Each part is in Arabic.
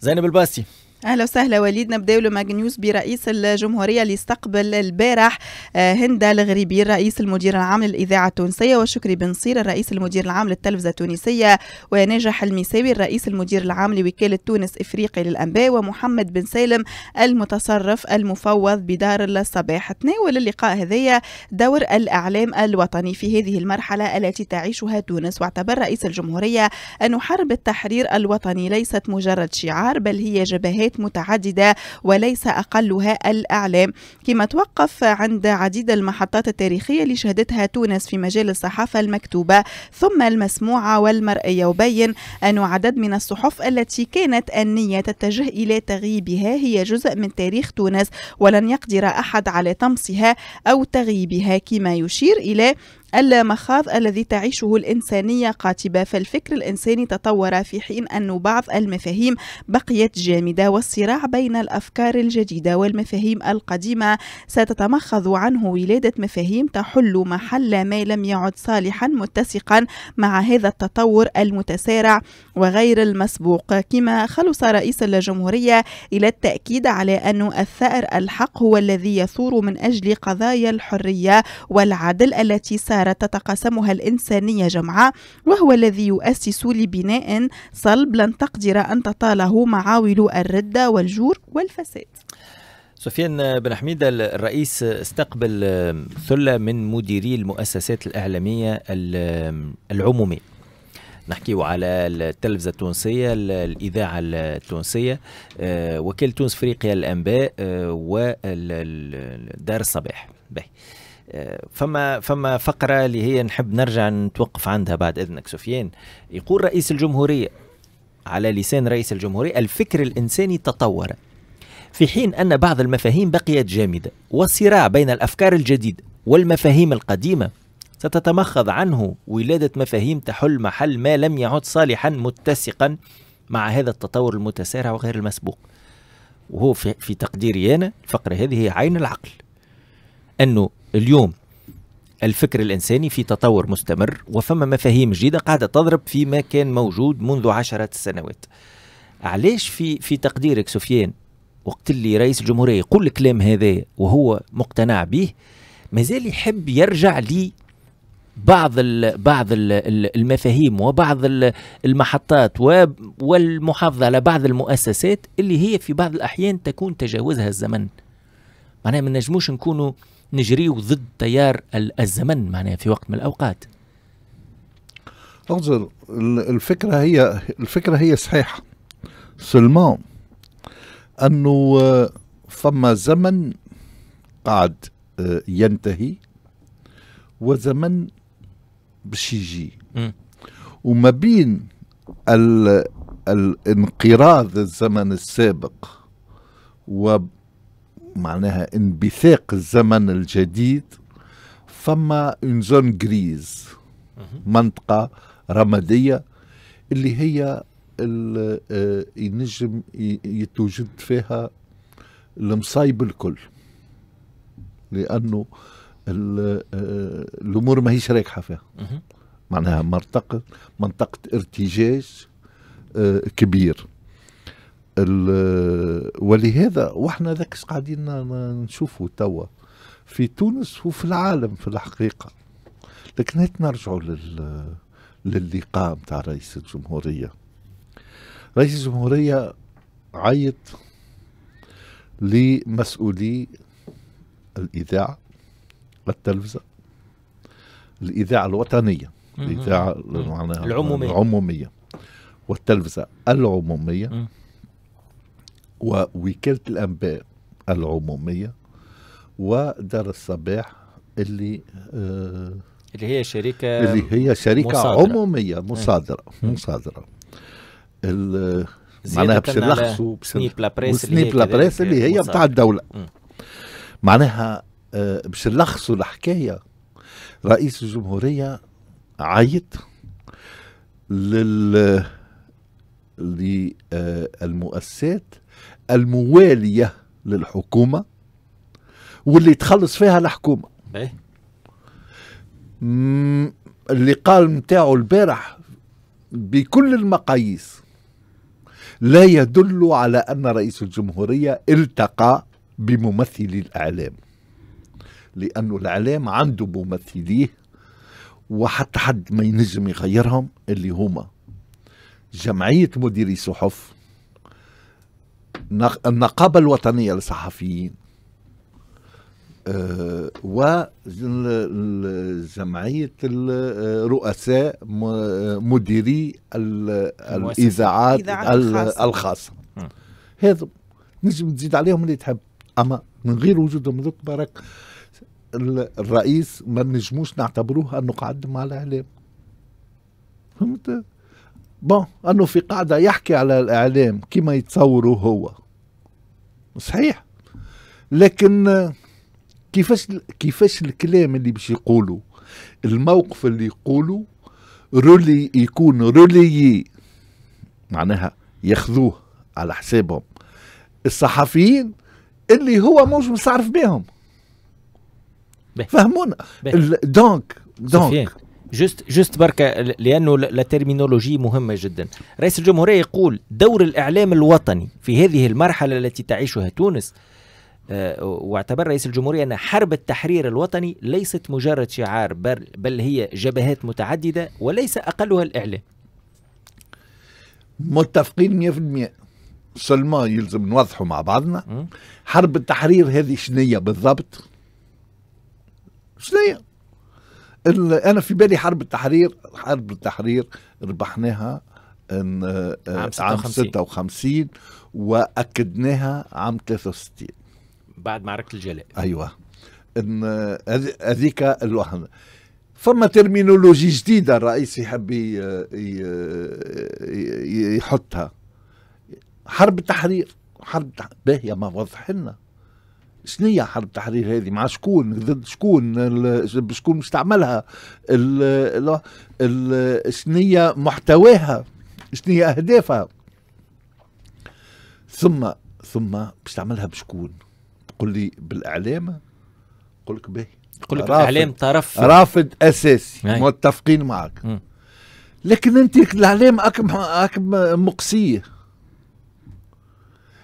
زينب الباسي اهلا وسهلا وليد نبداو لماج برئيس الجمهوريه اللي استقبل البارح آه، هندا الغريبي الرئيس المدير العام للاذاعه التونسيه وشكري بن صير الرئيس المدير العام للتلفزه التونسيه وناجح المساوي الرئيس المدير العام لوكاله تونس افريقي للانباء ومحمد بن سالم المتصرف المفوض بدار الصباح تناول اللقاء هذايا دور الاعلام الوطني في هذه المرحله التي تعيشها تونس واعتبر رئيس الجمهوريه ان حرب التحرير الوطني ليست مجرد شعار بل هي جبهات مجالات متعددة وليس أقلها الإعلام كما توقف عند عديد المحطات التاريخية اللي شهدتها تونس في مجال الصحافة المكتوبة ثم المسموعة والمرئية وبين أن عدد من الصحف التي كانت النية تتجه إلى تغييبها هي جزء من تاريخ تونس ولن يقدر أحد على طمسها أو تغييبها كما يشير إلى اللامخاض الذي تعيشه الإنسانية قاتبة فالفكر الإنساني تطور في حين أن بعض المفاهيم بقيت جامدة والصراع بين الأفكار الجديدة والمفاهيم القديمة ستتمخض عنه ولادة مفاهيم تحل محل ما لم يعد صالحا متسقا مع هذا التطور المتسارع وغير المسبوق كما خلص رئيس الجمهورية إلى التأكيد على أن الثأر الحق هو الذي يثور من أجل قضايا الحرية والعدل التي سارع مسار تتقاسمها الإنسانية جمعاء وهو الذي يؤسس لبناء صلب لن تقدر أن تطاله معاول الردة والجور والفساد سفيان بن حميد الرئيس استقبل ثلة من مديري المؤسسات الإعلامية العمومية نحكيه على التلفزة التونسية الإذاعة التونسية آه، وكيل تونس إفريقيا الأنباء آه، ودار الصباح باي. فما فما فقره اللي هي نحب نرجع نتوقف عندها بعد اذنك سفيان يقول رئيس الجمهوريه على لسان رئيس الجمهوريه الفكر الانساني تطور في حين ان بعض المفاهيم بقيت جامده والصراع بين الافكار الجديده والمفاهيم القديمه ستتمخض عنه ولاده مفاهيم تحل محل ما لم يعد صالحا متسقا مع هذا التطور المتسارع وغير المسبوق وهو في, في تقديري انا الفقره هذه هي عين العقل انه اليوم الفكر الإنساني في تطور مستمر وفما مفاهيم جديدة قاعدة تضرب فيما كان موجود منذ عشرة السنوات علاش في في تقديرك سفيان وقت اللي رئيس الجمهورية يقول الكلام هذا وهو مقتنع به مازال يحب يرجع لي بعض ال بعض ال المفاهيم وبعض المحطات والمحافظه على بعض المؤسسات اللي هي في بعض الاحيان تكون تجاوزها الزمن معناها ما نجموش نكونوا نجريو ضد تيار الزمن معناها في وقت من الأوقات انظر الفكرة هي الفكرة هي صحيحة سلمان أنه آه، فما زمن قاعد آه، ينتهي وزمن باش يجي وما بين الانقراض الزمن السابق و معناها انبثاق الزمن الجديد فما اون زون غريز منطقه رماديه اللي هي آه، ينجم يتوجد فيها المصايب الكل لانه آه، الامور ماهيش راكحه فيها معناها منطقه منطقه ارتجاج آه، كبير ولهذا وحنا ذاك قاعدين نشوفوا توا في تونس وفي العالم في الحقيقه لكن هات نرجعوا لل للقاء نتاع رئيس الجمهوريه رئيس الجمهوريه عيط لمسؤولي الاذاعه التلفزه الاذاعه الوطنيه الاذاعه العموميه العموميه والتلفزه العموميه ووكالة الأنباء العمومية ودار الصباح اللي آه اللي هي شركة اللي هي شركة مصادرة. عمومية إيه. مصادرة مم. إيه. مصادرة معناها باش نلخصوا سنيب لابريس بريس اللي هي إيه، بتاع الدولة مم. معناها آه باش نلخصوا الحكاية رئيس الجمهورية عيط لل للمؤسسات الموالية للحكومة واللي تخلص فيها الحكومة إيه. اللي قال متاعه البارح بكل المقاييس لا يدل على أن رئيس الجمهورية التقى بممثلي الإعلام لأنه الإعلام عنده ممثليه وحتى حد ما ينجم يغيرهم اللي هما جمعية مديري صحف النقابة الوطنية للصحفيين و آه، وجمعية آه، رؤساء آه، مديري الإذاعات الخاصة هذا نجم تزيد عليهم اللي تحب أما من غير وجودهم ذوك برك الرئيس ما نجموش نعتبروه أنه قعد مع الإعلام فهمت بون انه في قاعده يحكي على الاعلام كما يتصوره هو صحيح لكن كيفاش كيفاش الكلام اللي باش يقولوا الموقف اللي يقولوا رولي يكون رولي معناها ياخذوه على حسابهم الصحفيين اللي هو مش مستعرف بهم فهمونا دونك دونك جست جست بركة لأنه الترمينولوجي مهمة جدا رئيس الجمهورية يقول دور الإعلام الوطني في هذه المرحلة التي تعيشها تونس آه، واعتبر رئيس الجمهورية أن حرب التحرير الوطني ليست مجرد شعار بل هي جبهات متعددة وليس أقلها الإعلام متفقين 100% سلمى يلزم نوضحوا مع بعضنا حرب التحرير هذه شنية بالضبط شنية انا في بالي حرب التحرير حرب التحرير ربحناها آه، عام, عام 56 واكدناها عام 63 بعد معركه الجلاء ايوه ان آه، هذيك الوهله فما ترمينولوجي جديده الرئيس يحب آه، يحطها حرب التحرير حرب باهيه ما وضح لنا شنية هي حرب التحرير هذه مع شكون ضد شكون شكون مستعملها شنية هي محتواها شنية هي اهدافها ثم ثم باش بشكون قل لي بالاعلام قل لك باهي قل لك الاعلام طرف رافض اساسي هاي. متفقين معك م. لكن انت الاعلام اكم اكم مقسيه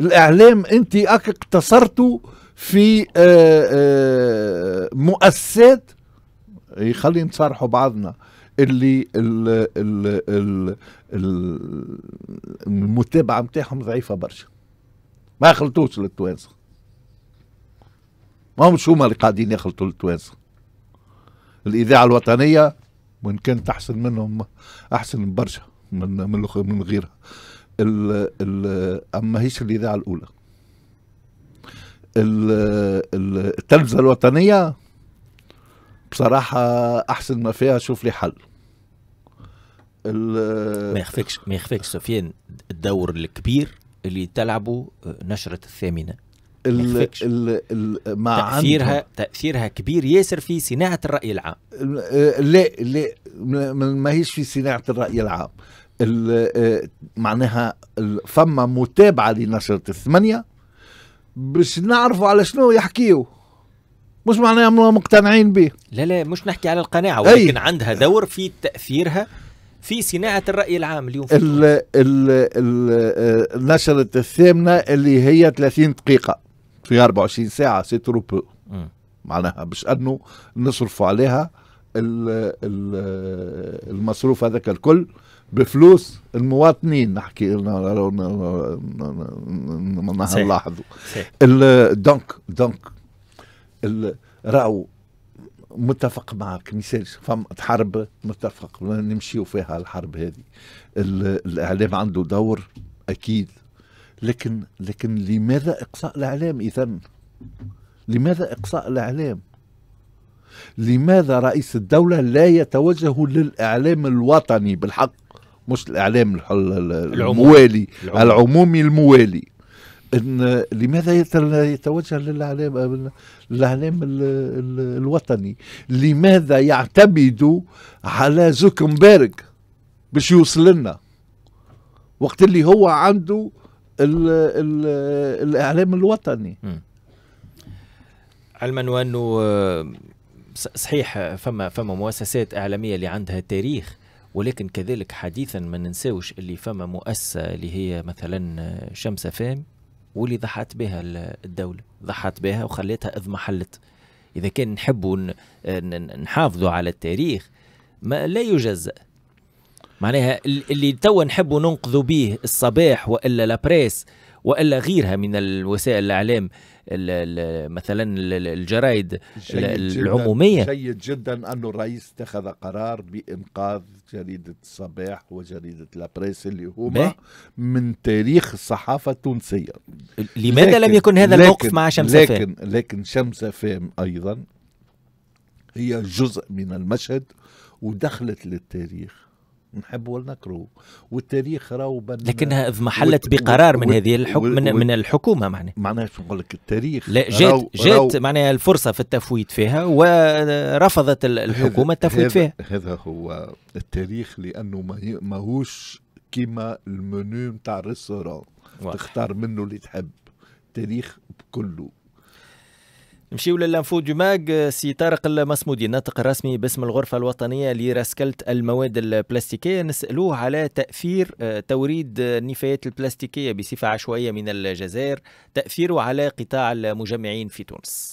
الاعلام انت اك اقتصرته في آه، آه، مؤسسات يخلينا نصارحوا بعضنا اللي الـ الـ الـ المتابعه نتاعهم ضعيفه برشا ما يخلطوش للتوانسه ما شو هما اللي قاعدين يخلطوا للتوانسه الاذاعه الوطنيه وان كانت احسن منهم احسن برشا من من غيرها اما هيش الاذاعه الاولى التلفزة الوطنية بصراحة أحسن ما فيها شوف لي حل ما يخفكش ما يخفكش سفيان الدور الكبير اللي تلعبه نشرة الثامنة ال ال ال ما تأثيرها تأثيرها كبير ياسر في صناعة الرأي العام آه، لا لا ما هيش في صناعة الرأي العام آه، معناها فما متابعة لنشرة الثمانية باش نعرفوا على شنو يحكيوا مش معناه مقتنعين به لا لا مش نحكي على القناعه ولكن أي. عندها دور في تاثيرها في صناعه الراي العام اليوم في ال ال ال النشره آه، الثامنه اللي هي 30 دقيقه في 24 ساعه سي تروبو معناها باش انه نصرفوا عليها المصروف هذاك الكل بفلوس المواطنين نحكي نلاحظوا دونك دونك راهو متفق معك مثال فما حرب متفق نمشيو فيها الحرب هذه الاعلام عنده دور اكيد لكن لكن لماذا اقصاء الاعلام اذا لماذا اقصاء الاعلام لماذا رئيس الدولة لا يتوجه للإعلام الوطني بالحق مش الإعلام الموالي العمومي, الموالي إن لماذا يتوجه للإعلام الإعلام الوطني لماذا يعتمد على زوكنبيرغ باش يوصل لنا وقت اللي هو عنده الـ الـ الاعلام الوطني علما وانه صحيح فما فما مؤسسات اعلاميه اللي عندها تاريخ ولكن كذلك حديثا ما ننساوش اللي فما مؤسسه اللي هي مثلا شمس فام واللي ضحت بها الدوله ضحت بها وخليتها اذ محلت اذا كان نحبوا نحافظوا على التاريخ ما لا يجزأ معناها اللي توا نحبوا ننقذوا به الصباح والا لابريس والا غيرها من وسائل الاعلام مثلا الجرائد العموميه جيد جدا انه الرئيس اتخذ قرار بانقاذ جريده الصباح وجريده لابريس اللي هما من تاريخ الصحافه التونسيه لماذا لكن لم يكن هذا الموقف مع شمس لكن فهم؟ لكن شمس فهم ايضا هي جزء من المشهد ودخلت للتاريخ نحب ولا نكرهه والتاريخ راهو لكنها اضمحلت بقرار من هذه الحكم من, من الحكومه معناها معناها شو نقول لك التاريخ لا جات راو جات معناها الفرصه في التفويت فيها ورفضت الحكومه التفويت فيها هذا هو التاريخ لانه ماهوش كيما المنيو نتاع الريستورون تختار منه اللي تحب التاريخ كله نمشيو للانفو ماغ آه، سي طارق المصمودي الناطق الرسمي باسم الغرفه الوطنيه لرسكلت المواد البلاستيكيه نسالوه على تاثير آه، توريد النفايات البلاستيكيه بصفه عشوائيه من الجزائر تاثيره على قطاع المجمعين في تونس